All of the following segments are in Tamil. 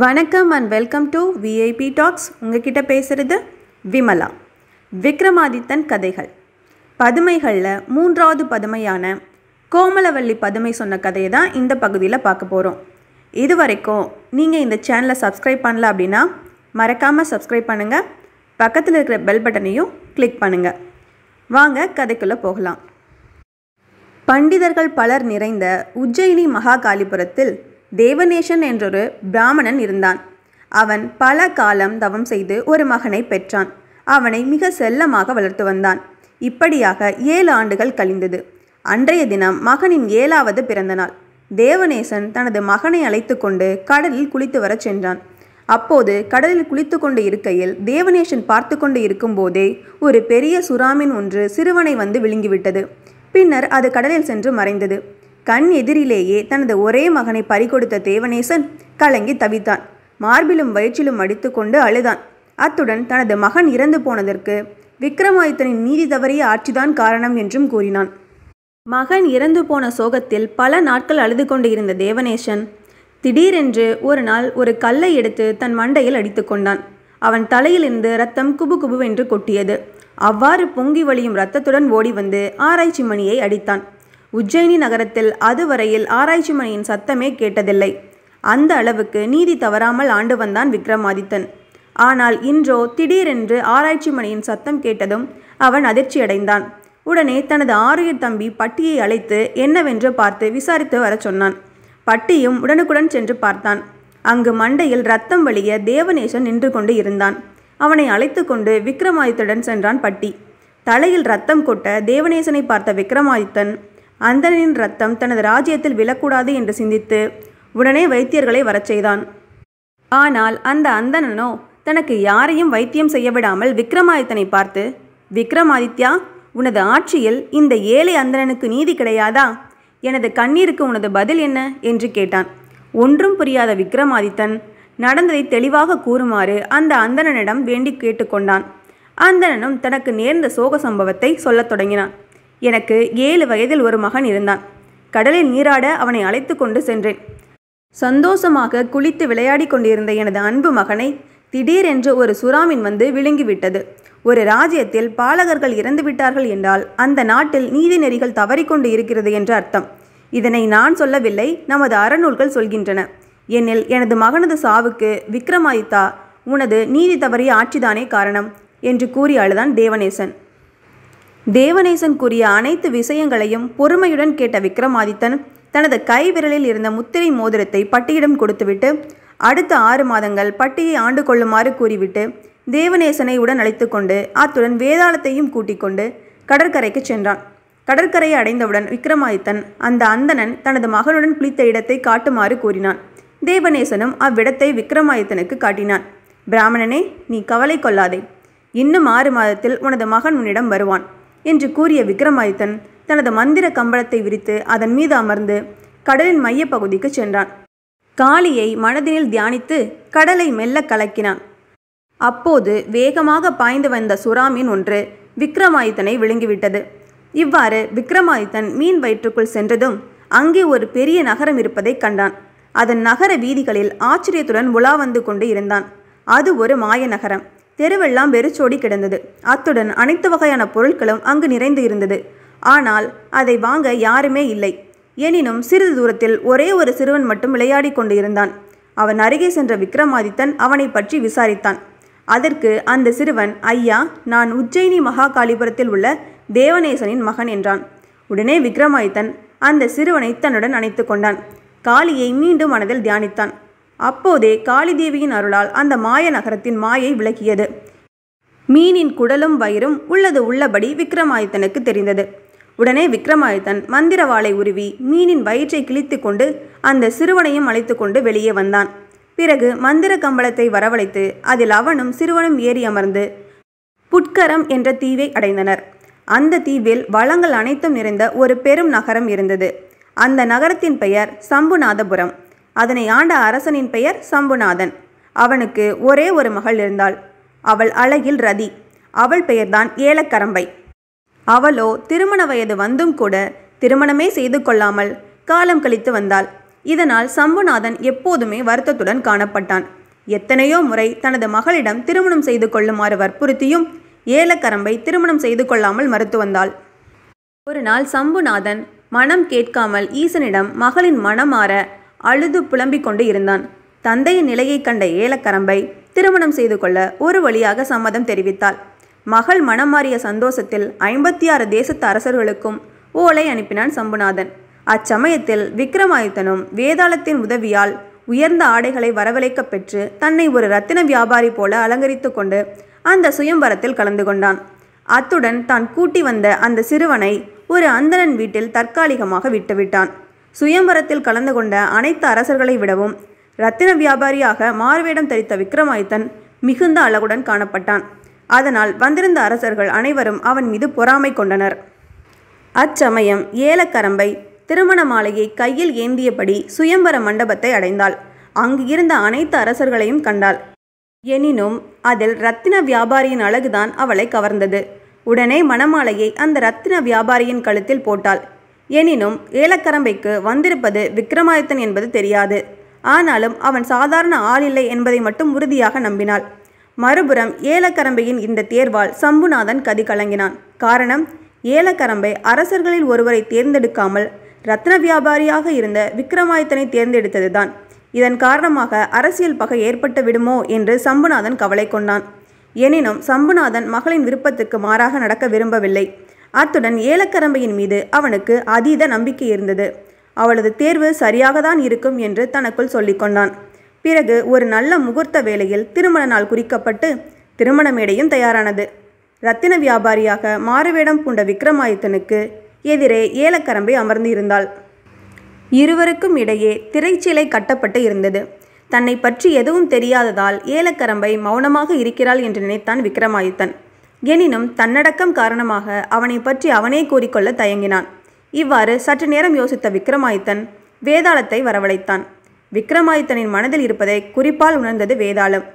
வணக்கம் and welcome to VIP talks உங்ககிட்ட பேசுகிறது விமலா விக்ரமாதித்தன் கதைகள் பதுமைகளில் மூன்றாவது பதுமையான கோமலவல்லி பதுமை சொன்ன கதையை தான் இந்த பகுதியில் பார்க்க போகிறோம் இது வரைக்கும் நீங்கள் இந்த சேனலை சப்ஸ்கிரைப் பண்ணல அப்படின்னா மறக்காமல் சப்ஸ்கிரைப் பண்ணுங்கள் பக்கத்தில் இருக்கிற பெல் பட்டனையும் கிளிக் பண்ணுங்கள் வாங்க கதைக்குள்ளே போகலாம் பண்டிதர்கள் பலர் நிறைந்த உஜ்ஜயினி மகாகாலிபுரத்தில் தேவநேசன் என்றொரு பிராமணன் இருந்தான் அவன் பல காலம் தவம் செய்து ஒரு மகனை பெற்றான் அவனை மிக செல்லமாக வளர்த்து வந்தான் இப்படியாக ஏழு ஆண்டுகள் கழிந்தது அன்றைய தினம் மகனின் ஏழாவது பிறந்தநாள் தேவநேசன் தனது மகனை அழைத்து கொண்டு கடலில் குளித்து வரச் சென்றான் அப்போது கடலில் குளித்து கொண்டு இருக்கையில் தேவநேசன் பார்த்து கொண்டு இருக்கும்போதே ஒரு பெரிய சுறாமின் ஒன்று சிறுவனை வந்து விழுங்கிவிட்டது பின்னர் அது கடலில் சென்று மறைந்தது கண் எதிரிலேயே தனது ஒரே மகனை பறிகொடுத்த தேவனேசன் கலங்கி தவித்தான் மார்பிலும் வயிற்றிலும் அடித்துக்கொண்டு அழுதான் அத்துடன் தனது மகன் இறந்து போனதற்கு விக்ரமாதித்தனின் நீதி தவறிய ஆட்சிதான் காரணம் என்றும் கூறினான் மகன் இறந்து போன சோகத்தில் பல நாட்கள் அழுது கொண்டு இருந்த தேவனேசன் திடீரென்று ஒரு நாள் ஒரு கல்லை எடுத்து தன் மண்டையில் அடித்து கொண்டான் அவன் தலையிலிருந்து ரத்தம் குபு குபுவென்று கொட்டியது அவ்வாறு பொங்கி வழியும் ரத்தத்துடன் ஓடி வந்து ஆராய்ச்சி மணியை அடித்தான் உஜ்ஜயினி நகரத்தில் அதுவரையில் ஆராய்ச்சி மணியின் சத்தமே கேட்டதில்லை அந்த அளவுக்கு நீதி தவறாமல் ஆண்டு வந்தான் விக்ரமாதித்தன் ஆனால் இன்றோ திடீரென்று ஆராய்ச்சி மணியின் சத்தம் கேட்டதும் அவன் அதிர்ச்சியடைந்தான் உடனே தனது ஆரிய தம்பி பட்டியை அழைத்து என்னவென்று பார்த்து விசாரித்து வர சொன்னான் பட்டியும் உடனுக்குடன் சென்று பார்த்தான் அங்கு மண்டையில் ரத்தம் வழிய தேவநேசன் நின்று கொண்டு இருந்தான் அவனை அழைத்து கொண்டு விக்ரமாதித்தன் சென்றான் பட்டி தலையில் ரத்தம் கொட்ட தேவநேசனை பார்த்த விக்ரமாதித்தன் அந்தனின் ரத்தம் தனது ராஜ்யத்தில் விழக்கூடாது என்று சிந்தித்து உடனே வைத்தியர்களை வரச் செய்தான் ஆனால் அந்த அந்தணனோ தனக்கு யாரையும் வைத்தியம் செய்யவிடாமல் விக்ரமாதித்தனை பார்த்து விக்ரமாதித்யா உனது ஆட்சியில் இந்த ஏழை அந்தணனுக்கு நீதி கிடையாதா எனது கண்ணீருக்கு உனது பதில் என்ன என்று கேட்டான் ஒன்றும் புரியாத விக்ரமாதித்தன் நடந்ததை தெளிவாக கூறுமாறு அந்த அந்தணனிடம் வேண்டி கேட்டுக்கொண்டான் அந்தணனும் தனக்கு நேர்ந்த சோக சம்பவத்தை சொல்லத் தொடங்கினான் எனக்கு ஏழு வயதில் ஒரு மகன் இருந்தான் கடலில் நீராட அவனை அழைத்து கொண்டு சென்றேன் சந்தோஷமாக குளித்து விளையாடி கொண்டிருந்த எனது அன்பு மகனை திடீரென்று ஒரு சுறாமின் வந்து விழுங்கிவிட்டது ஒரு ராஜ்யத்தில் பாலகர்கள் இறந்துவிட்டார்கள் என்றால் அந்த நாட்டில் நீதி நெறிகள் தவறிக்கொண்டு இருக்கிறது என்று அர்த்தம் இதனை நான் சொல்லவில்லை நமது அறநூல்கள் சொல்கின்றன எனில் எனது மகனது சாவுக்கு விக்ரமாதித்தா உனது நீதி தவறிய ஆட்சிதானே காரணம் என்று கூறி அழுதான் தேவநேசன் தேவநேசன் கூறிய அனைத்து விஷயங்களையும் பொறுமையுடன் கேட்ட விக்ரமாதித்தன் தனது கைவிரலில் இருந்த முத்திரை மோதிரத்தை பட்டியிடம் கொடுத்துவிட்டு அடுத்த ஆறு மாதங்கள் பட்டியை ஆண்டு கொள்ளுமாறு கூறிவிட்டு தேவநேசனை உடன் அழைத்து கொண்டு அத்துடன் வேதாளத்தையும் கூட்டிக் கொண்டு கடற்கரைக்கு சென்றான் கடற்கரையை அடைந்தவுடன் விக்ரமாதித்தன் அந்த அந்தணன் தனது மகனுடன் குளித்த இடத்தை காட்டுமாறு கூறினான் தேவநேசனும் அவ்விடத்தை விக்ரமாதித்தனுக்கு காட்டினான் பிராமணனே நீ கவலை கொள்ளாதே இன்னும் ஆறு மாதத்தில் உனது மகன் உன்னிடம் வருவான் என்று கூறிய விக்ரமாதித்தன் தனது மந்திர கம்பளத்தை விரித்து அதன் மீது அமர்ந்து கடலின் மையப்பகுதிக்கு சென்றான் காளியை மனதினில் தியானித்து கடலை மெல்ல கலக்கினான் அப்போது வேகமாக பாய்ந்து வந்த சுறாமீன் ஒன்று விக்ரமாதித்தனை விழுங்கிவிட்டது இவ்வாறு விக்ரமாதித்தன் மீன் வயிற்றுக்குள் சென்றதும் அங்கே ஒரு பெரிய நகரம் இருப்பதை கண்டான் அதன் நகர வீதிகளில் ஆச்சரியத்துடன் உலா வந்து கொண்டு இருந்தான் அது ஒரு மாய நகரம் தெருவெல்லாம் வெறிச்சோடி கிடந்தது அத்துடன் அனைத்து வகையான பொருட்களும் அங்கு நிறைந்து இருந்தது ஆனால் அதை வாங்க யாருமே இல்லை எனினும் சிறிது தூரத்தில் ஒரே ஒரு சிறுவன் மட்டும் விளையாடி கொண்டு இருந்தான் அவன் அருகே சென்ற விக்ரமாதித்தன் அவனை பற்றி விசாரித்தான் அதற்கு அந்த சிறுவன் ஐயா நான் உஜ்ஜயினி மகாகாளிபுரத்தில் உள்ள தேவநேசனின் மகன் என்றான் உடனே விக்ரமாதித்தன் அந்த சிறுவனை தன்னுடன் அணைத்து கொண்டான் காளியை மீண்டும் மனதில் தியானித்தான் அப்போதே காளிதேவியின் அருளால் அந்த மாய நகரத்தின் மாயை விளக்கியது மீனின் குடலும் வயிறும் உள்ளது உள்ளபடி விக்ரமாயுத்தனுக்கு தெரிந்தது உடனே விக்ரமாதித்தன் மந்திரவாளை உருவி மீனின் வயிற்றை கிழித்து கொண்டு அந்த சிறுவனையும் அழைத்து கொண்டு வெளியே வந்தான் பிறகு மந்திர கம்பளத்தை வரவழைத்து அதில் அவனும் சிறுவனும் ஏறி அமர்ந்து புட்கரம் என்ற தீவை அடைந்தனர் அந்த தீவில் வளங்கள் அனைத்தும் நிறைந்த ஒரு பெரும் நகரம் இருந்தது அந்த நகரத்தின் பெயர் சம்புநாதபுரம் அதனை ஆண்ட அரசனின் பெயர் சம்புநாதன் அவனுக்கு ஒரே ஒரு மகள் இருந்தாள் அவள் அழகில் ரதி அவள் பெயர்தான் ஏலக்கரம்பை அவளோ திருமண வயது வந்தும் கூட திருமணமே செய்து கொள்ளாமல் காலம் கழித்து வந்தாள் இதனால் சம்புநாதன் எப்போதுமே வருத்தத்துடன் காணப்பட்டான் எத்தனையோ முறை தனது மகளிடம் திருமணம் செய்து கொள்ளுமாறு வற்புறுத்தியும் ஏலக்கரம்பை திருமணம் செய்து கொள்ளாமல் மறுத்து வந்தாள் ஒரு நாள் சம்புநாதன் மனம் கேட்காமல் ஈசனிடம் மகளின் மனமாற அழுது புலம்பிக் கொண்டு இருந்தான் தந்தையின் நிலையை கண்ட ஏலக்கரம்பை திருமணம் செய்து கொள்ள ஒரு வழியாக சம்மதம் தெரிவித்தாள் மகள் மனம் மாறிய சந்தோஷத்தில் ஐம்பத்தி ஆறு தேசத்து அரசர்களுக்கும் ஓலை அனுப்பினான் சம்புநாதன் அச்சமயத்தில் விக்ரமாதித்தனும் வேதாளத்தின் உதவியால் உயர்ந்த ஆடைகளை வரவழைக்க பெற்று தன்னை ஒரு ரத்தின வியாபாரி போல அலங்கரித்து கொண்டு அந்த சுயம்பரத்தில் கலந்து கொண்டான் அத்துடன் தான் கூட்டி வந்த அந்த சிறுவனை ஒரு அந்தணன் வீட்டில் தற்காலிகமாக விட்டுவிட்டான் சுயம்பரத்தில் கலந்து கொண்ட அனைத்து அரசர்களை விடவும் ரத்தின வியாபாரியாக மாறுவேடம் தரித்த விக்ரமாயுத்தன் மிகுந்த அழகுடன் காணப்பட்டான் அதனால் வந்திருந்த அரசர்கள் அனைவரும் அவன் மீது பொறாமை கொண்டனர் அச்சமயம் ஏலக்கரம்பை திருமண மாலையை கையில் ஏந்தியபடி சுயம்பர மண்டபத்தை அடைந்தாள் அங்கு இருந்த அனைத்து அரசர்களையும் கண்டாள் எனினும் அதில் ரத்தின வியாபாரியின் அழகுதான் அவளை கவர்ந்தது உடனே மணமாலையை அந்த ரத்தின வியாபாரியின் கழுத்தில் போட்டாள் எனினும் ஏலக்கரம்பைக்கு வந்திருப்பது விக்ரமாதித்தன் என்பது தெரியாது ஆனாலும் அவன் சாதாரண ஆள் இல்லை என்பதை மட்டும் உறுதியாக நம்பினாள் மறுபுறம் ஏலக்கரம்பையின் இந்த தேர்வால் சம்புநாதன் கதி கலங்கினான் காரணம் ஏலக்கரம்பை அரசர்களில் ஒருவரை தேர்ந்தெடுக்காமல் ரத்ன வியாபாரியாக இருந்த விக்ரமாதித்தனை தேர்ந்தெடுத்ததுதான் இதன் காரணமாக அரசியல் பகை ஏற்பட்டு விடுமோ என்று சம்புநாதன் கவலை கொண்டான் எனினும் சம்புநாதன் மகளின் விருப்பத்துக்கு மாறாக நடக்க விரும்பவில்லை அத்துடன் ஏலக்கரம்பையின் மீது அவனுக்கு அதீத நம்பிக்கை இருந்தது அவளது தேர்வு சரியாக தான் இருக்கும் என்று தனக்குள் சொல்லிக்கொண்டான் பிறகு ஒரு நல்ல முகூர்த்த வேளையில் திருமண நாள் குறிக்கப்பட்டு திருமண மேடையும் தயாரானது ரத்தின வியாபாரியாக மாறுவேடம் பூண்ட விக்ரமாயுத்தனுக்கு எதிரே ஏலக்கரம்பை அமர்ந்திருந்தாள் இருவருக்கும் இடையே திரைச்சீலை கட்டப்பட்டு இருந்தது தன்னை பற்றி எதுவும் தெரியாததால் ஏலக்கரம்பை மௌனமாக இருக்கிறாள் என்று நினைத்தான் விக்ரமாயுத்தன் எனினும் தன்னடக்கம் காரணமாக அவனை பற்றி அவனே கூறிக்கொள்ள தயங்கினான் இவ்வாறு சற்று நேரம் யோசித்த விக்ரமாயுத்தன் வேதாளத்தை வரவழைத்தான் விக்ரமாயுத்தனின் மனதில் இருப்பதை குறிப்பால் உணர்ந்தது வேதாளம்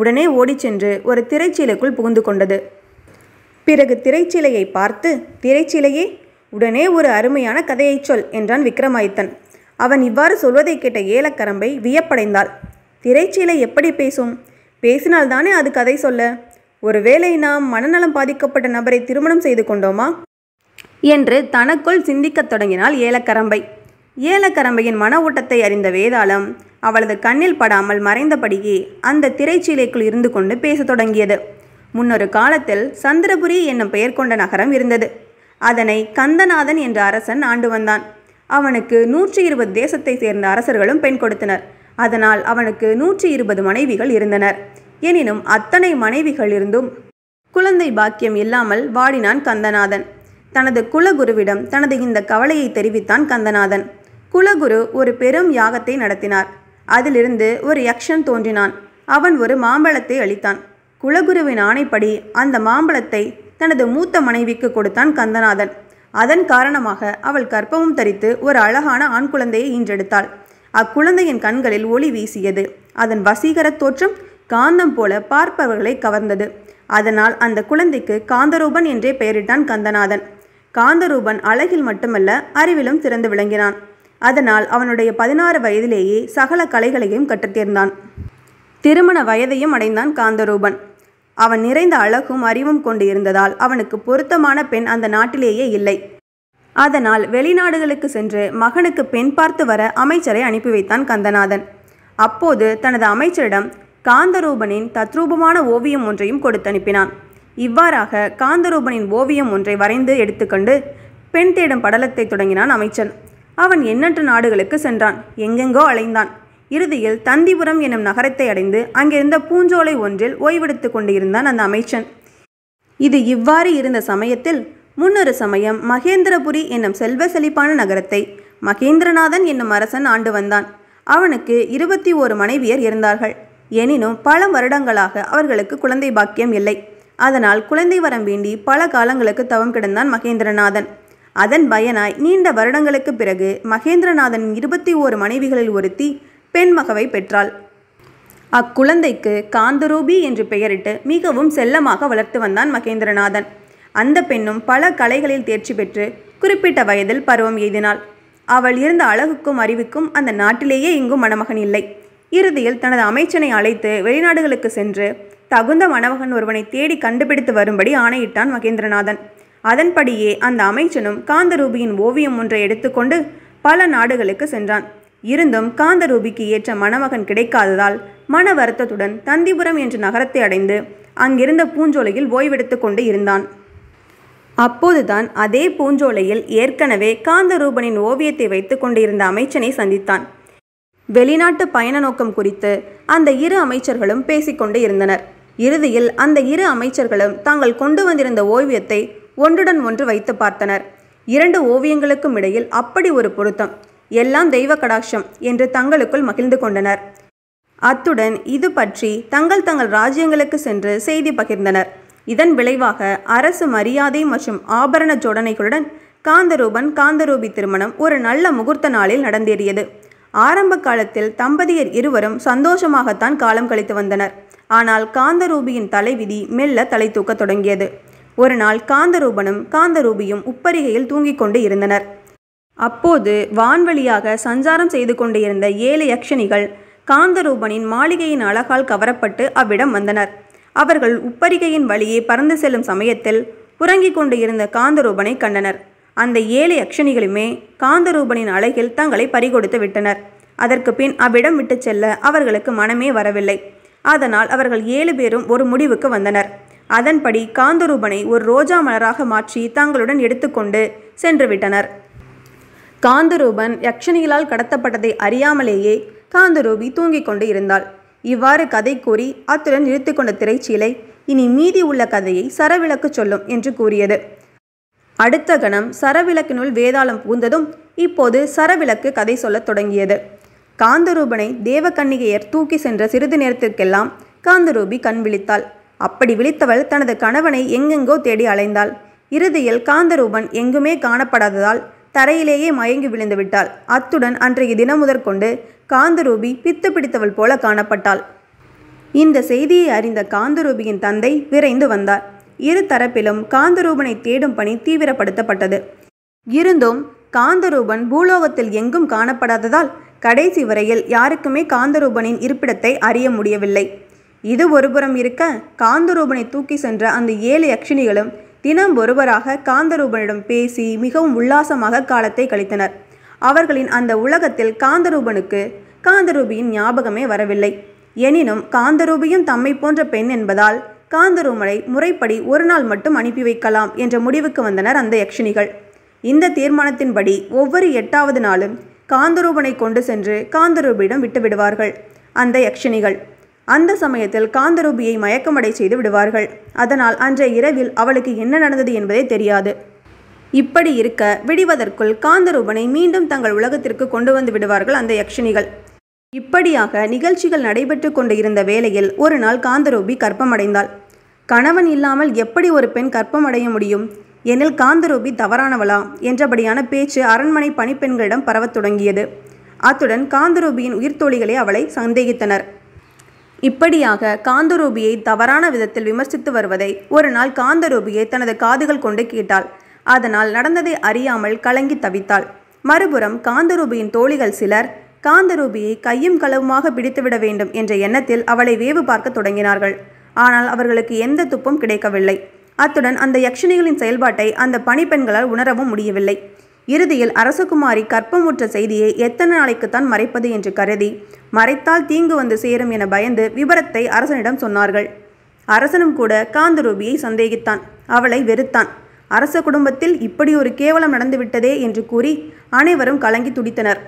உடனே ஓடிச் சென்று ஒரு திரைச்சீலைக்குள் புகுந்து கொண்டது பிறகு திரைச்சீலையை பார்த்து திரைச்சீலையே உடனே ஒரு அருமையான கதையை சொல் என்றான் விக்ரமாயுத்தன் அவன் இவ்வாறு சொல்வதை கேட்ட ஏலக்கரம்பை வியப்படைந்தாள் திரைச்சீலை எப்படி பேசும் பேசினால்தானே அது கதை சொல்ல ஒருவேளை நாம் மனநலம் பாதிக்கப்பட்ட நபரை திருமணம் செய்து கொண்டோமா என்று தனக்குள் சிந்திக்கத் தொடங்கினாள் ஏலக்கரம்பை ஏலக்கரம்பையின் மன ஓட்டத்தை அறிந்த வேதாளம் அவளது கண்ணில் படாமல் மறைந்தபடியே அந்த திரைச்சீலைக்குள் இருந்து கொண்டு பேசத் தொடங்கியது முன்னொரு காலத்தில் சந்திரபுரி என்னும் பெயர் கொண்ட நகரம் இருந்தது அதனை கந்தநாதன் என்ற அரசன் ஆண்டு வந்தான் அவனுக்கு நூற்றி இருபது தேசத்தை சேர்ந்த அரசர்களும் பெண் கொடுத்தனர் அதனால் அவனுக்கு நூற்றி இருபது மனைவிகள் இருந்தனர் எனினும் அத்தனை மனைவிகளிருந்தும் குழந்தை பாக்கியம் இல்லாமல் வாடினான் கந்தநாதன் தனது குலகுருவிடம் தனது இந்த கவலையை தெரிவித்தான் கந்தநாதன் குலகுரு ஒரு பெரும் யாகத்தை நடத்தினார் அதிலிருந்து ஒரு யக்ஷன் தோன்றினான் அவன் ஒரு மாம்பழத்தை அளித்தான் குலகுருவின் ஆணைப்படி அந்த மாம்பழத்தை தனது மூத்த மனைவிக்கு கொடுத்தான் கந்தநாதன் அதன் காரணமாக அவள் கற்பமும் தரித்து ஒரு அழகான ஆண் குழந்தையை ஈன்றெடுத்தாள் அக்குழந்தையின் கண்களில் ஒளி வீசியது அதன் வசீகரத் தோற்றம் காந்தம் போல பார்ப்பவர்களை கவர்ந்தது அதனால் அந்த குழந்தைக்கு காந்தரூபன் என்றே பெயரிட்டான் கந்தநாதன் காந்தரூபன் அழகில் மட்டுமல்ல அறிவிலும் சிறந்து விளங்கினான் அதனால் அவனுடைய பதினாறு வயதிலேயே சகல கலைகளையும் கற்றுத்தேர்ந்தான் திருமண வயதையும் அடைந்தான் காந்தரூபன் அவன் நிறைந்த அழகும் அறிவும் கொண்டு இருந்ததால் அவனுக்கு பொருத்தமான பெண் அந்த நாட்டிலேயே இல்லை அதனால் வெளிநாடுகளுக்கு சென்று மகனுக்கு பெண் பார்த்து வர அமைச்சரை அனுப்பி வைத்தான் கந்தநாதன் அப்போது தனது அமைச்சரிடம் காந்தரூபனின் தத்ரூபமான ஓவியம் ஒன்றையும் கொடுத்தனுப்பினான் இவ்வாறாக காந்தரூபனின் ஓவியம் ஒன்றை வரைந்து எடுத்துக்கொண்டு பெண் தேடும் படலத்தை தொடங்கினான் அமைச்சன் அவன் எண்ணற்ற நாடுகளுக்கு சென்றான் எங்கெங்கோ அலைந்தான் இறுதியில் தந்திபுரம் என்னும் நகரத்தை அடைந்து அங்கிருந்த பூஞ்சோலை ஒன்றில் ஓய்வெடுத்து கொண்டிருந்தான் அந்த அமைச்சன் இது இவ்வாறு இருந்த சமயத்தில் முன்னொரு சமயம் மகேந்திரபுரி என்னும் செல்வ செழிப்பான நகரத்தை மகேந்திரநாதன் என்னும் அரசன் ஆண்டு வந்தான் அவனுக்கு இருபத்தி ஓரு மனைவியர் இருந்தார்கள் எனினும் பல வருடங்களாக அவர்களுக்கு குழந்தை பாக்கியம் இல்லை அதனால் குழந்தை வரம் வேண்டி பல காலங்களுக்கு தவம் கிடந்தான் மகேந்திரநாதன் அதன் பயனாய் நீண்ட வருடங்களுக்கு பிறகு மகேந்திரநாதன் இருபத்தி ஓரு மனைவிகளில் ஒருத்தி பெண் மகவை பெற்றாள் அக்குழந்தைக்கு காந்தரூபி என்று பெயரிட்டு மிகவும் செல்லமாக வளர்த்து வந்தான் மகேந்திரநாதன் அந்த பெண்ணும் பல கலைகளில் தேர்ச்சி பெற்று குறிப்பிட்ட வயதில் பருவம் எய்தினாள் அவள் இருந்த அழகுக்கும் அறிவுக்கும் அந்த நாட்டிலேயே இங்கும் மணமகன் இல்லை இறுதியில் தனது அமைச்சனை அழைத்து வெளிநாடுகளுக்கு சென்று தகுந்த மணவகன் ஒருவனை தேடி கண்டுபிடித்து வரும்படி ஆணையிட்டான் மகேந்திரநாதன் அதன்படியே அந்த அமைச்சனும் காந்தரூபியின் ஓவியம் ஒன்றை எடுத்துக்கொண்டு பல நாடுகளுக்கு சென்றான் இருந்தும் காந்தரூபிக்கு ஏற்ற மணமகன் கிடைக்காததால் மன வருத்தத்துடன் தந்திபுரம் என்ற நகரத்தை அடைந்து அங்கிருந்த பூஞ்சோலையில் ஓய்வெடுத்து கொண்டு இருந்தான் அப்போதுதான் அதே பூஞ்சோலையில் ஏற்கனவே காந்தரூபனின் ஓவியத்தை வைத்து கொண்டிருந்த அமைச்சனை சந்தித்தான் வெளிநாட்டு பயண நோக்கம் குறித்து அந்த இரு அமைச்சர்களும் பேசிக்கொண்டு இருந்தனர் இறுதியில் அந்த இரு அமைச்சர்களும் தாங்கள் கொண்டு வந்திருந்த ஓவியத்தை ஒன்றுடன் ஒன்று வைத்து பார்த்தனர் இரண்டு ஓவியங்களுக்கும் இடையில் அப்படி ஒரு பொருத்தம் எல்லாம் தெய்வ கடாட்சம் என்று தங்களுக்குள் மகிழ்ந்து கொண்டனர் அத்துடன் இது பற்றி தங்கள் தங்கள் ராஜ்யங்களுக்கு சென்று செய்தி பகிர்ந்தனர் இதன் விளைவாக அரசு மரியாதை மற்றும் ஆபரண ஜோடனைகளுடன் காந்தரூபன் காந்தரூபி திருமணம் ஒரு நல்ல முகூர்த்த நாளில் நடந்தேறியது ஆரம்ப காலத்தில் தம்பதியர் இருவரும் சந்தோஷமாகத்தான் காலம் கழித்து வந்தனர் ஆனால் காந்தரூபியின் தலைவிதி மெல்ல தலை தூக்க தொடங்கியது ஒரு நாள் காந்தரூபனும் காந்தரூபியும் உப்பரிகையில் தூங்கிக் கொண்டு இருந்தனர் அப்போது வான்வழியாக சஞ்சாரம் செய்து கொண்டிருந்த ஏழு யக்ஷணிகள் காந்தரூபனின் மாளிகையின் அழகால் கவரப்பட்டு அவ்விடம் வந்தனர் அவர்கள் உப்பரிகையின் வழியே பறந்து செல்லும் சமயத்தில் உறங்கிக் கொண்டு இருந்த காந்தரூபனை கண்டனர் அந்த ஏழு யக்ஷணிகளுமே காந்தரூபனின் அழகில் தங்களை பறிகொடுத்து விட்டனர் அதற்கு பின் அவ்விடம் விட்டு செல்ல அவர்களுக்கு மனமே வரவில்லை அதனால் அவர்கள் ஏழு பேரும் ஒரு முடிவுக்கு வந்தனர் அதன்படி காந்தரூபனை ஒரு ரோஜா மலராக மாற்றி தங்களுடன் எடுத்துக்கொண்டு சென்று விட்டனர் காந்தரூபன் யக்ஷணிகளால் கடத்தப்பட்டதை அறியாமலேயே காந்தரூபி தூங்கிக் கொண்டு இருந்தாள் இவ்வாறு கதை கூறி அத்துடன் நிறுத்தி கொண்ட திரைச்சீலை இனி மீதி உள்ள கதையை சரவிளக்கு சொல்லும் என்று கூறியது அடுத்த கணம் சரவிளக்கினுள் வேதாளம் புகுந்ததும் இப்போது சரவிளக்கு கதை சொல்லத் தொடங்கியது காந்தரூபனை தேவக்கன்னிகையர் தூக்கி சென்ற சிறிது நேரத்திற்கெல்லாம் காந்தரூபி கண் விழித்தாள் அப்படி விழித்தவள் தனது கணவனை எங்கெங்கோ தேடி அலைந்தாள் இறுதியில் காந்தரூபன் எங்குமே காணப்படாததால் தரையிலேயே மயங்கி விழுந்து விட்டாள் அத்துடன் அன்றைய தினம் முதற்கொண்டு காந்தரூபி பித்து பிடித்தவள் போல காணப்பட்டாள் இந்த செய்தியை அறிந்த காந்தரூபியின் தந்தை விரைந்து வந்தார் இரு தரப்பிலும் காந்தரூபனை தேடும் பணி தீவிரப்படுத்தப்பட்டது இருந்தும் காந்தரூபன் பூலோகத்தில் எங்கும் காணப்படாததால் கடைசி வரையில் யாருக்குமே காந்தரூபனின் இருப்பிடத்தை அறிய முடியவில்லை இது ஒருபுறம் இருக்க காந்தரூபனை தூக்கி சென்ற அந்த ஏழு யக்ஷினிகளும் தினம் ஒருவராக காந்தரூபனிடம் பேசி மிகவும் உல்லாசமாக காலத்தை கழித்தனர் அவர்களின் அந்த உலகத்தில் காந்தரூபனுக்கு காந்தரூபியின் ஞாபகமே வரவில்லை எனினும் காந்தரூபியும் தம்மை போன்ற பெண் என்பதால் காந்தருமலை முறைப்படி ஒரு நாள் மட்டும் அனுப்பி வைக்கலாம் என்ற முடிவுக்கு வந்தனர் அந்த யக்ஷினிகள் இந்த தீர்மானத்தின்படி ஒவ்வொரு எட்டாவது நாளும் காந்தரூபனை கொண்டு சென்று காந்தரூபியிடம் விட்டு விடுவார்கள் அந்த யக்ஷினிகள் அந்த சமயத்தில் காந்தரூபியை மயக்கமடை செய்து விடுவார்கள் அதனால் அன்றைய இரவில் அவளுக்கு என்ன நடந்தது என்பதே தெரியாது இப்படி இருக்க விடுவதற்குள் காந்தரூபனை மீண்டும் தங்கள் உலகத்திற்கு கொண்டு வந்து விடுவார்கள் அந்த யக்ஷினிகள் இப்படியாக நிகழ்ச்சிகள் நடைபெற்று கொண்டு இருந்த வேளையில் ஒரு நாள் காந்தரூபி கற்பமடைந்தாள் கணவன் இல்லாமல் எப்படி ஒரு பெண் கற்பம் அடைய முடியும் எனில் காந்தரூபி தவறானவளா என்றபடியான பேச்சு அரண்மனை பணிப்பெண்களிடம் பரவத் தொடங்கியது அத்துடன் காந்தரூபியின் உயிர்த்தோழிகளை அவளை சந்தேகித்தனர் இப்படியாக காந்தரூபியை தவறான விதத்தில் விமர்சித்து வருவதை ஒரு நாள் காந்தரூபியை தனது காதுகள் கொண்டு கேட்டாள் அதனால் நடந்ததை அறியாமல் கலங்கி தவித்தாள் மறுபுறம் காந்தரூபியின் தோழிகள் சிலர் காந்தரூபியை கையும் களவுமாக பிடித்துவிட வேண்டும் என்ற எண்ணத்தில் அவளை வேவு பார்க்க தொடங்கினார்கள் ஆனால் அவர்களுக்கு எந்த துப்பும் கிடைக்கவில்லை அத்துடன் அந்த யக்ஷினிகளின் செயல்பாட்டை அந்த பணிப்பெண்களால் உணரவும் முடியவில்லை இறுதியில் அரசகுமாரி கற்பமுற்ற செய்தியை எத்தனை நாளைக்குத்தான் மறைப்பது என்று கருதி மறைத்தால் தீங்கு வந்து சேரும் என பயந்து விபரத்தை அரசனிடம் சொன்னார்கள் அரசனும் கூட காந்தரூபியை சந்தேகித்தான் அவளை வெறுத்தான் அரச குடும்பத்தில் இப்படி ஒரு கேவலம் நடந்துவிட்டதே என்று கூறி அனைவரும் கலங்கி துடித்தனர்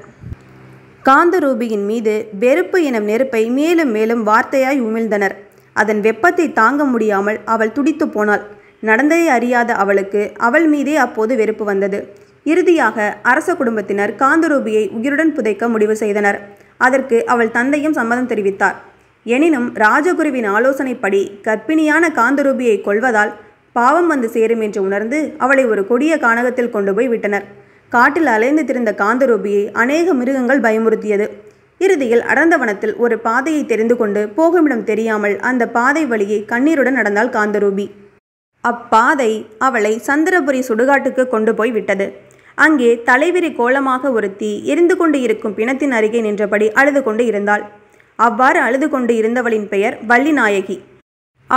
காந்தரூபியின் மீது வெறுப்பு எனும் நெருப்பை மேலும் மேலும் வார்த்தையாய் உமிழ்ந்தனர் அதன் வெப்பத்தை தாங்க முடியாமல் அவள் துடித்து போனாள் நடந்ததை அறியாத அவளுக்கு அவள் மீதே அப்போது வெறுப்பு வந்தது இறுதியாக அரச குடும்பத்தினர் காந்தரூபியை உயிருடன் புதைக்க முடிவு செய்தனர் அதற்கு அவள் தந்தையும் சம்மதம் தெரிவித்தார் எனினும் ராஜகுருவின் ஆலோசனைப்படி கர்ப்பிணியான காந்தரூபியை கொள்வதால் பாவம் வந்து சேரும் என்று உணர்ந்து அவளை ஒரு கொடிய கானகத்தில் கொண்டு போய் விட்டனர் காட்டில் அலைந்து திரிந்த காந்தரூபியை அநேக மிருகங்கள் பயமுறுத்தியது இறுதியில் அடர்ந்த வனத்தில் ஒரு பாதையை தெரிந்து கொண்டு போகுமிடம் தெரியாமல் அந்த பாதை வழியை கண்ணீருடன் நடந்தாள் காந்தரூபி அப்பாதை அவளை சந்திரபுரி சுடுகாட்டுக்கு கொண்டு போய் விட்டது அங்கே தலைவிரி கோலமாக ஒருத்தி எரிந்து கொண்டு இருக்கும் பிணத்தின் அருகே நின்றபடி அழுது கொண்டு இருந்தாள் அவ்வாறு அழுது கொண்டு இருந்தவளின் பெயர் வள்ளிநாயகி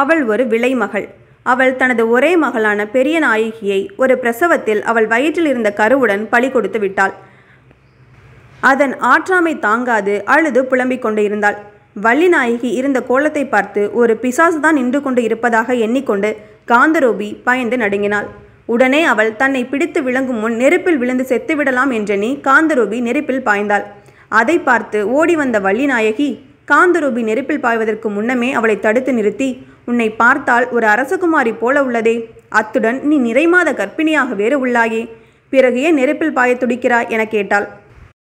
அவள் ஒரு விலை மகள் அவள் தனது ஒரே மகளான பெரிய நாயகியை ஒரு பிரசவத்தில் அவள் வயிற்றில் இருந்த கருவுடன் பலி கொடுத்து விட்டாள் அதன் ஆற்றாமை தாங்காது அழுது புலம்பிக் கொண்டு இருந்தாள் வள்ளிநாயகி இருந்த கோலத்தை பார்த்து ஒரு பிசாசு தான் நின்று கொண்டு இருப்பதாக எண்ணிக்கொண்டு காந்தரூபி பயந்து நடுங்கினாள் உடனே அவள் தன்னை பிடித்து விளங்கும் முன் நெருப்பில் விழுந்து செத்துவிடலாம் என்றெனி காந்தரூபி நெருப்பில் பாய்ந்தாள் அதை பார்த்து ஓடி வந்த வள்ளிநாயகி காந்தரூபி நெருப்பில் பாய்வதற்கு முன்னமே அவளை தடுத்து நிறுத்தி உன்னை பார்த்தால் ஒரு அரசகுமாரி போல உள்ளதே அத்துடன் நீ நிறைமாத கர்ப்பிணியாக வேறு உள்ளாயே பிறகு ஏன் நெருப்பில் பாய துடிக்கிறாய் என கேட்டாள்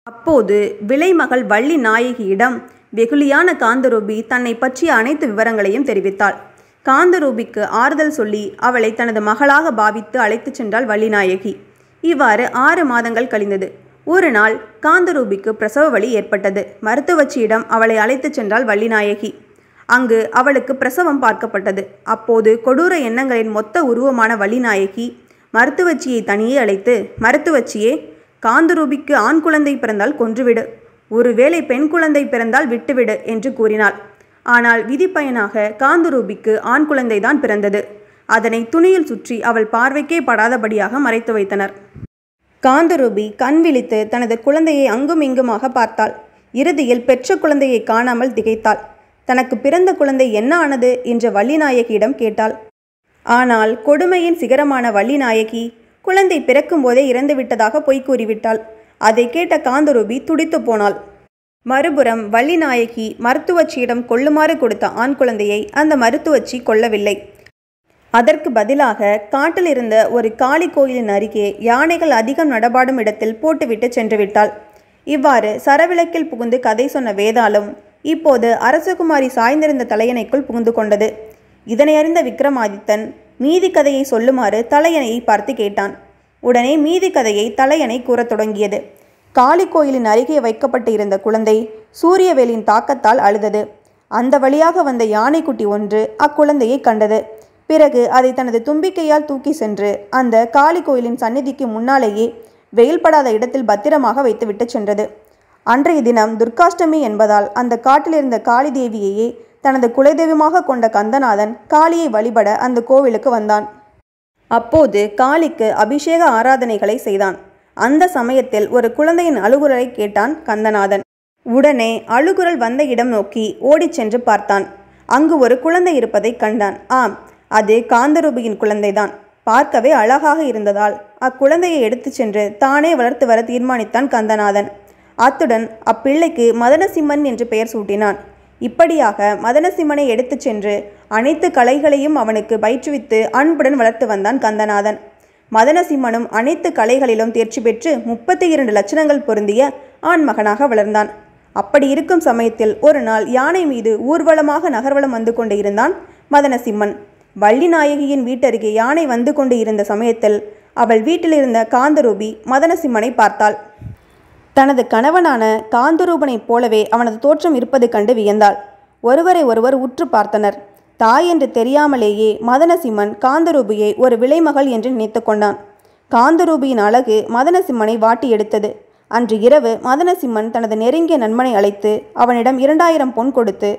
அப்போது விலைமகள் வள்ளி நாயகியிடம் வெகுளியான காந்தரூபி தன்னை பற்றிய அனைத்து விவரங்களையும் தெரிவித்தாள் காந்தரூபிக்கு ஆறுதல் சொல்லி அவளை தனது மகளாக பாவித்து அழைத்துச் சென்றாள் வள்ளிநாயகி இவ்வாறு ஆறு மாதங்கள் கழிந்தது ஒரு நாள் காந்தரூபிக்கு பிரசவ வலி ஏற்பட்டது மருத்துவச்சியிடம் அவளை அழைத்துச் சென்றாள் வள்ளிநாயகி அங்கு அவளுக்கு பிரசவம் பார்க்கப்பட்டது அப்போது கொடூர எண்ணங்களின் மொத்த உருவமான வள்ளிநாயகி மருத்துவச்சியை தனியே அழைத்து மருத்துவச்சியே காந்தரூபிக்கு ஆண் குழந்தை பிறந்தால் கொன்றுவிடு ஒருவேளை பெண் குழந்தை பிறந்தால் விட்டுவிடு என்று கூறினாள் ஆனால் விதிப்பயனாக காந்தரூபிக்கு ஆண் குழந்தைதான் பிறந்தது அதனை துணியில் சுற்றி அவள் பார்வைக்கே படாதபடியாக மறைத்து வைத்தனர் காந்தரூபி கண் விழித்து தனது குழந்தையை அங்கும் இங்குமாக பார்த்தாள் இறுதியில் பெற்ற குழந்தையை காணாமல் திகைத்தாள் தனக்கு பிறந்த குழந்தை என்ன ஆனது என்ற வள்ளிநாயகியிடம் கேட்டாள் ஆனால் கொடுமையின் சிகரமான வள்ளிநாயகி குழந்தை பிறக்கும் போதே இறந்துவிட்டதாக பொய் கூறிவிட்டாள் அதை கேட்ட காந்தரூபி துடித்து போனாள் மறுபுறம் வள்ளிநாயகி மருத்துவச்சியிடம் கொள்ளுமாறு கொடுத்த ஆண் குழந்தையை அந்த மருத்துவச்சி கொல்லவில்லை அதற்கு பதிலாக காட்டில் இருந்த ஒரு காளி கோயிலின் அருகே யானைகள் அதிகம் நடபாடும் இடத்தில் போட்டுவிட்டு சென்று விட்டாள் இவ்வாறு சரவிளக்கில் புகுந்து கதை சொன்ன வேதாளம் இப்போது அரசகுமாரி சாய்ந்திருந்த தலையணைக்குள் புகுந்து கொண்டது இதனை அறிந்த விக்ரமாதித்தன் மீதி கதையை சொல்லுமாறு தலையணையை பார்த்து கேட்டான் உடனே மீதி கதையை தலையணை கூறத் தொடங்கியது காளி கோயிலின் அருகே வைக்கப்பட்டு இருந்த குழந்தை சூரியவேலின் தாக்கத்தால் அழுதது அந்த வழியாக வந்த யானைக்குட்டி ஒன்று அக்குழந்தையை கண்டது பிறகு அதை தனது தும்பிக்கையால் தூக்கி சென்று அந்த காளி கோயிலின் சந்நிதிக்கு முன்னாலேயே வெயில் படாத இடத்தில் பத்திரமாக வைத்துவிட்டு சென்றது அன்றைய தினம் துர்காஷ்டமி என்பதால் அந்த காட்டில் இருந்த காளி தேவியையே தனது குலதெய்வமாக கொண்ட கந்தநாதன் காளியை வழிபட அந்த கோவிலுக்கு வந்தான் அப்போது காளிக்கு அபிஷேக ஆராதனைகளை செய்தான் அந்த சமயத்தில் ஒரு குழந்தையின் அழுகுரலை கேட்டான் கந்தநாதன் உடனே அழுகுரல் வந்த இடம் நோக்கி ஓடிச் சென்று பார்த்தான் அங்கு ஒரு குழந்தை இருப்பதை கண்டான் ஆம் அது காந்தரூபியின் குழந்தைதான் பார்க்கவே அழகாக இருந்ததால் அக்குழந்தையை எடுத்துச் சென்று தானே வளர்த்து வர தீர்மானித்தான் கந்தநாதன் அத்துடன் அப்பிள்ளைக்கு மதனசிம்மன் என்று பெயர் சூட்டினான் இப்படியாக மதனசிம்மனை எடுத்துச் சென்று அனைத்து கலைகளையும் அவனுக்கு பயிற்றுவித்து அன்புடன் வளர்த்து வந்தான் கந்தநாதன் மதனசிம்மனும் அனைத்து கலைகளிலும் தேர்ச்சி பெற்று முப்பத்தி இரண்டு லட்சணங்கள் பொருந்திய ஆண் மகனாக வளர்ந்தான் அப்படி இருக்கும் சமயத்தில் ஒரு நாள் யானை மீது ஊர்வலமாக நகர்வலம் வந்து கொண்டு இருந்தான் மதனசிம்மன் வள்ளிநாயகியின் வீட்டருகே யானை வந்து கொண்டு இருந்த சமயத்தில் அவள் வீட்டில் இருந்த காந்தரூபி மதனசிம்மனை பார்த்தாள் தனது கணவனான காந்தரூபனைப் போலவே அவனது தோற்றம் இருப்பது கண்டு வியந்தாள் ஒருவரை ஒருவர் உற்று பார்த்தனர் தாய் என்று தெரியாமலேயே மதனசிம்மன் காந்தரூபியை ஒரு விலைமகள் என்று நினைத்து கொண்டான் காந்தரூபியின் அழகு மதனசிம்மனை வாட்டி எடுத்தது அன்று இரவு மதனசிம்மன் தனது நெருங்கிய நண்பனை அழைத்து அவனிடம் இரண்டாயிரம் பொன் கொடுத்து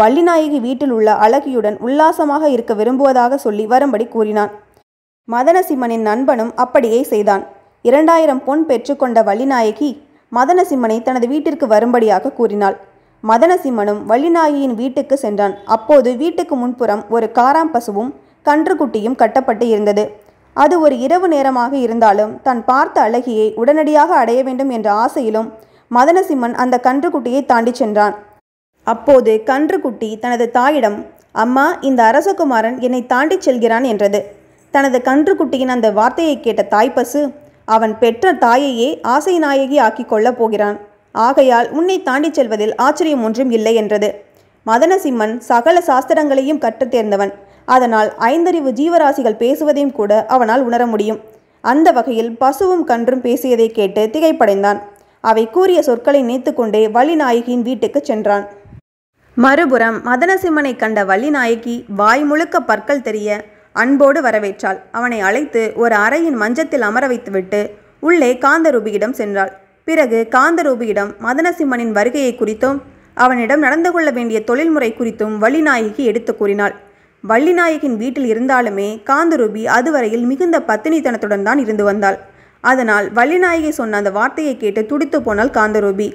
வள்ளிநாயகி வீட்டில் உள்ள அழகியுடன் உல்லாசமாக இருக்க விரும்புவதாக சொல்லி வரும்படி கூறினான் மதனசிம்மனின் நண்பனும் அப்படியே செய்தான் இரண்டாயிரம் பொன் பெற்றுக்கொண்ட வள்ளிநாயகி மதனசிம்மனை தனது வீட்டிற்கு வரும்படியாக கூறினாள் மதனசிம்மனும் வள்ளிநாயகியின் வீட்டுக்கு சென்றான் அப்போது வீட்டுக்கு முன்புறம் ஒரு காராம் பசுவும் கன்றுக்குட்டியும் கட்டப்பட்டு இருந்தது அது ஒரு இரவு நேரமாக இருந்தாலும் தான் பார்த்த அழகியை உடனடியாக அடைய வேண்டும் என்ற ஆசையிலும் மதனசிம்மன் அந்த கன்றுக்குட்டியை தாண்டி சென்றான் அப்போது கன்றுக்குட்டி தனது தாயிடம் அம்மா இந்த அரசகுமாரன் என்னை தாண்டி செல்கிறான் என்றது தனது கன்றுக்குட்டியின் அந்த வார்த்தையை கேட்ட தாய்ப்பசு அவன் பெற்ற தாயையே ஆசை நாயகி ஆக்கி கொள்ளப் போகிறான் ஆகையால் உன்னை தாண்டிச் செல்வதில் ஆச்சரியம் ஒன்றும் இல்லை என்றது மதனசிம்மன் சகல சாஸ்திரங்களையும் கற்றுத் தேர்ந்தவன் அதனால் ஐந்தறிவு ஜீவராசிகள் பேசுவதையும் கூட அவனால் உணர முடியும் அந்த வகையில் பசுவும் கன்றும் பேசியதை கேட்டு திகைப்படைந்தான் அவை கூறிய சொற்களை நினைத்துக்கொண்டே வள்ளிநாயகியின் வீட்டுக்கு சென்றான் மறுபுறம் மதனசிம்மனை கண்ட வள்ளிநாயகி வாய் முழுக்க பற்கள் தெரிய அன்போடு வரவேற்றாள் அவனை அழைத்து ஒரு அறையின் மஞ்சத்தில் அமர வைத்துவிட்டு உள்ளே காந்தரூபியிடம் சென்றாள் பிறகு காந்தரூபியிடம் மதனசிம்மனின் வருகையை குறித்தும் அவனிடம் நடந்து கொள்ள வேண்டிய தொழில்முறை குறித்தும் வள்ளிநாயகி எடுத்து கூறினாள் வள்ளிநாயகின் வீட்டில் இருந்தாலுமே காந்தரூபி அதுவரையில் மிகுந்த பத்தினித்தனத்துடன் தான் இருந்து வந்தாள் அதனால் வள்ளிநாயகி சொன்ன அந்த வார்த்தையை கேட்டு துடித்து போனாள் காந்தரூபி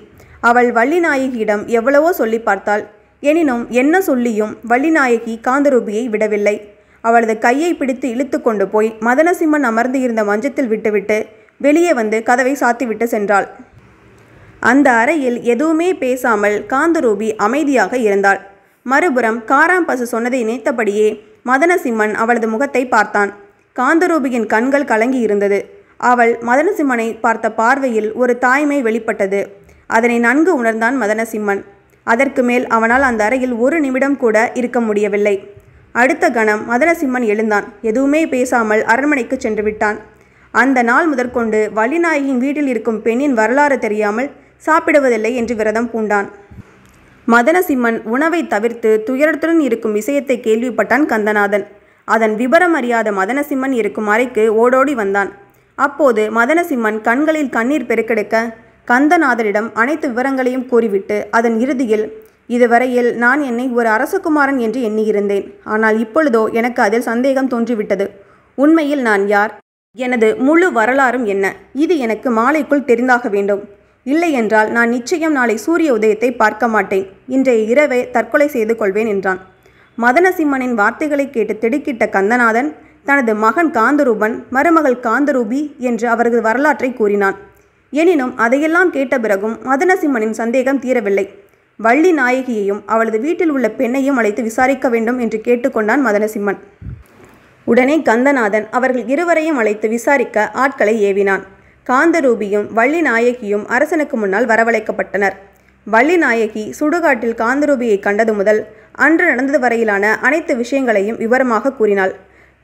அவள் வள்ளிநாயகியிடம் எவ்வளவோ சொல்லி பார்த்தாள் எனினும் என்ன சொல்லியும் வள்ளிநாயகி காந்தரூபியை விடவில்லை அவளது கையை பிடித்து இழுத்து கொண்டு போய் மதனசிம்மன் அமர்ந்து இருந்த மஞ்சத்தில் விட்டுவிட்டு வெளியே வந்து கதவை சாத்திவிட்டு சென்றாள் அந்த அறையில் எதுவுமே பேசாமல் காந்தரூபி அமைதியாக இருந்தாள் மறுபுறம் காராம்பசு சொன்னதை நினைத்தபடியே மதனசிம்மன் அவளது முகத்தை பார்த்தான் காந்தரூபியின் கண்கள் கலங்கி இருந்தது அவள் மதனசிம்மனை பார்த்த பார்வையில் ஒரு தாய்மை வெளிப்பட்டது அதனை நன்கு உணர்ந்தான் மதனசிம்மன் அதற்கு மேல் அவனால் அந்த அறையில் ஒரு நிமிடம் கூட இருக்க முடியவில்லை அடுத்த கணம் மதனசிம்மன் எழுந்தான் எதுவுமே பேசாமல் அரண்மனைக்கு சென்று விட்டான் அந்த நாள் முதற்கொண்டு வள்ளிநாயகியின் வீட்டில் இருக்கும் பெண்ணின் வரலாறு தெரியாமல் சாப்பிடுவதில்லை என்று விரதம் பூண்டான் மதனசிம்மன் உணவை தவிர்த்து துயரத்துடன் இருக்கும் விஷயத்தை கேள்விப்பட்டான் கந்தநாதன் அதன் விபரம் அறியாத மதனசிம்மன் இருக்கும் அறைக்கு ஓடோடி வந்தான் அப்போது மதனசிம்மன் கண்களில் கண்ணீர் பெருக்கெடுக்க கந்தநாதனிடம் அனைத்து விவரங்களையும் கூறிவிட்டு அதன் இறுதியில் இதுவரையில் நான் என்னை ஒரு அரசகுமாரன் என்று எண்ணியிருந்தேன் ஆனால் இப்பொழுதோ எனக்கு அதில் சந்தேகம் தோன்றிவிட்டது உண்மையில் நான் யார் எனது முழு வரலாறும் என்ன இது எனக்கு மாலைக்குள் தெரிந்தாக வேண்டும் இல்லை என்றால் நான் நிச்சயம் நாளை சூரிய உதயத்தை பார்க்க மாட்டேன் இன்றைய இரவே தற்கொலை செய்து கொள்வேன் என்றான் மதனசிம்மனின் வார்த்தைகளை கேட்டு திடுக்கிட்ட கந்தநாதன் தனது மகன் காந்தரூபன் மருமகள் காந்தரூபி என்று அவரது வரலாற்றை கூறினான் எனினும் அதையெல்லாம் கேட்ட பிறகும் மதனசிம்மனின் சந்தேகம் தீரவில்லை வள்ளி நாயகியையும் அவளது வீட்டில் உள்ள பெண்ணையும் அழைத்து விசாரிக்க வேண்டும் என்று கேட்டுக்கொண்டான் மதனசிம்மன் உடனே கந்தநாதன் அவர்கள் இருவரையும் அழைத்து விசாரிக்க ஆட்களை ஏவினான் காந்தரூபியும் வள்ளி நாயகியும் அரசனுக்கு முன்னால் வரவழைக்கப்பட்டனர் வள்ளி நாயகி சுடுகாட்டில் காந்தரூபியை கண்டது முதல் அன்று நடந்தது வரையிலான அனைத்து விஷயங்களையும் விவரமாக கூறினாள்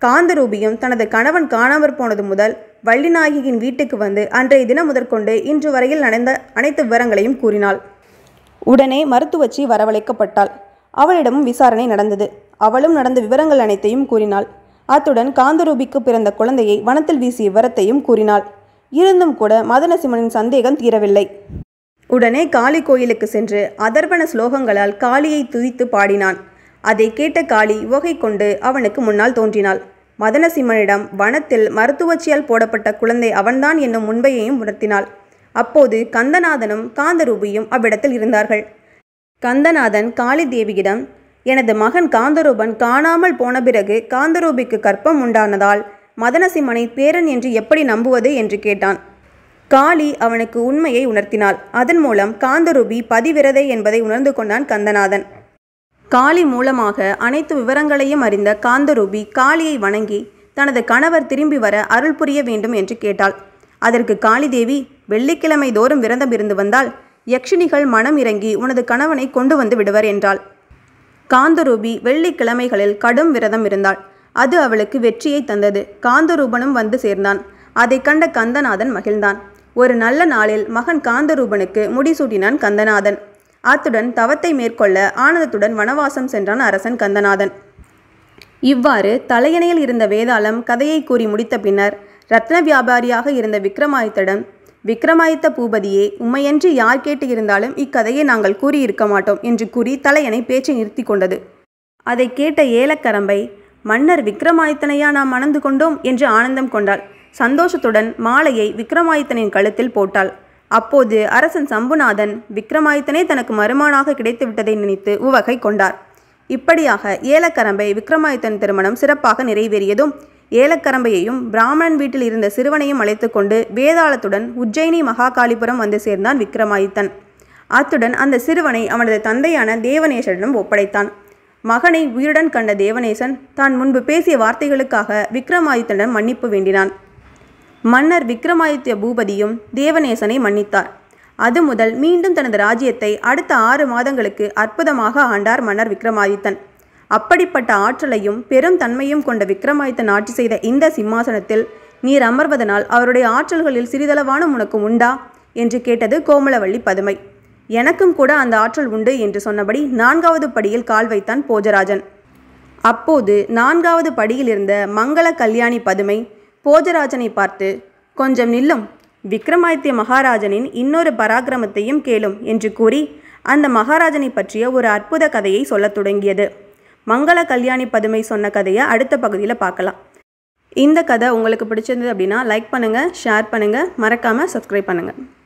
காந்தரூபியும் தனது கணவன் காணாமற் போனது முதல் வள்ளிநாயகியின் வீட்டுக்கு வந்து அன்றைய தினம் முதற்கொண்டு இன்று வரையில் நடந்த அனைத்து விவரங்களையும் கூறினாள் உடனே மருத்துவச்சி வரவழைக்கப்பட்டாள் அவளிடமும் விசாரணை நடந்தது அவளும் நடந்த விவரங்கள் அனைத்தையும் கூறினாள் அத்துடன் காந்தரூபிக்கு பிறந்த குழந்தையை வனத்தில் வீசிய விவரத்தையும் கூறினாள் இருந்தும் கூட மதனசிம்மனின் சந்தேகம் தீரவில்லை உடனே காளி கோயிலுக்கு சென்று அதர்வன ஸ்லோகங்களால் காளியை துதித்து பாடினான் அதை கேட்ட காளி உகை கொண்டு அவனுக்கு முன்னால் தோன்றினாள் மதனசிம்மனிடம் வனத்தில் மருத்துவச்சியால் போடப்பட்ட குழந்தை அவன்தான் என்னும் முன்பையையும் உணர்த்தினாள் அப்போது கந்தநாதனும் காந்தரூபியும் அவ்விடத்தில் இருந்தார்கள் கந்தநாதன் காளி தேவியிடம் எனது மகன் காந்தரூபன் காணாமல் போன பிறகு காந்தரூபிக்கு கற்பம் உண்டானதால் மதனசிம்மனை பேரன் என்று எப்படி நம்புவது என்று கேட்டான் காளி அவனுக்கு உண்மையை உணர்த்தினாள் அதன் மூலம் காந்தரூபி பதிவிரதை என்பதை உணர்ந்து கொண்டான் கந்தநாதன் காளி மூலமாக அனைத்து விவரங்களையும் அறிந்த காந்தரூபி காளியை வணங்கி தனது கணவர் திரும்பி வர அருள் புரிய வேண்டும் என்று கேட்டாள் அதற்கு காளிதேவி வெள்ளிக்கிழமை தோறும் விரதம் இருந்து வந்தால் யக்ஷினிகள் மனம் இறங்கி உனது கணவனை கொண்டு வந்து விடுவர் என்றாள் காந்தரூபி வெள்ளிக்கிழமைகளில் கடும் விரதம் இருந்தாள் அது அவளுக்கு வெற்றியை தந்தது காந்தரூபனும் வந்து சேர்ந்தான் அதை கண்ட கந்தநாதன் மகிழ்ந்தான் ஒரு நல்ல நாளில் மகன் காந்தரூபனுக்கு முடிசூட்டினான் கந்தநாதன் அத்துடன் தவத்தை மேற்கொள்ள ஆனந்தத்துடன் வனவாசம் சென்றான் அரசன் கந்தநாதன் இவ்வாறு தலையணையில் இருந்த வேதாளம் கதையை கூறி முடித்த பின்னர் ரத்ன வியாபாரியாக இருந்த விக்ரமாயுத்தடன் விக்ரமாதித்த பூபதியே உம்மையன்று யார் கேட்டு இருந்தாலும் இக்கதையை நாங்கள் கூறியிருக்க மாட்டோம் என்று கூறி தலையனை பேச்சை நிறுத்தி கொண்டது அதை கேட்ட ஏலக்கரம்பை மன்னர் விக்ரமாதித்தனையா நாம் மணந்து கொண்டோம் என்று ஆனந்தம் கொண்டாள் சந்தோஷத்துடன் மாலையை விக்ரமாதித்தனின் கழுத்தில் போட்டாள் அப்போது அரசன் சம்புநாதன் விக்ரமாதித்தனே தனக்கு மறுமானாக கிடைத்து விட்டதை நினைத்து உவகை கொண்டார் இப்படியாக ஏலக்கரம்பை விக்ரமாதித்தன் திருமணம் சிறப்பாக நிறைவேறியதும் ஏலக்கரம்பையையும் பிராமணன் வீட்டில் இருந்த சிறுவனையும் அழைத்து கொண்டு வேதாளத்துடன் உஜ்ஜயினி மகாகாளிபுரம் வந்து சேர்ந்தான் விக்ரமாதித்தன் அத்துடன் அந்த சிறுவனை அவனது தந்தையான தேவனேசனிடம் ஒப்படைத்தான் மகனை உயிருடன் கண்ட தேவநேசன் தான் முன்பு பேசிய வார்த்தைகளுக்காக விக்ரமாதித்தனிடம் மன்னிப்பு வேண்டினான் மன்னர் விக்ரமாதித்ய பூபதியும் தேவநேசனை மன்னித்தார் அது முதல் மீண்டும் தனது ராஜ்யத்தை அடுத்த ஆறு மாதங்களுக்கு அற்புதமாக ஆண்டார் மன்னர் விக்ரமாதித்தன் அப்படிப்பட்ட ஆற்றலையும் பெரும் தன்மையும் கொண்ட விக்ரமாதித்தன் ஆட்சி செய்த இந்த சிம்மாசனத்தில் நீர் அமர்வதனால் அவருடைய ஆற்றல்களில் சிறிதளவான உனக்கு உண்டா என்று கேட்டது கோமலவள்ளி பதுமை எனக்கும் கூட அந்த ஆற்றல் உண்டு என்று சொன்னபடி நான்காவது படியில் கால் வைத்தான் போஜராஜன் அப்போது நான்காவது படியில் இருந்த மங்கள கல்யாணி பதுமை போஜராஜனை பார்த்து கொஞ்சம் நில்லும் விக்ரமாதித்ய மகாராஜனின் இன்னொரு பராக்கிரமத்தையும் கேளும் என்று கூறி அந்த மகாராஜனை பற்றிய ஒரு அற்புத கதையை சொல்லத் தொடங்கியது மங்கள கல்யாணி பதுமை சொன்ன கதையை அடுத்த பகுதியில் பார்க்கலாம் இந்த கதை உங்களுக்கு பிடிச்சிருந்தது அப்படின்னா லைக் பண்ணுங்கள் ஷேர் பண்ணுங்கள் மறக்காமல் சப்ஸ்கிரைப் பண்ணுங்கள்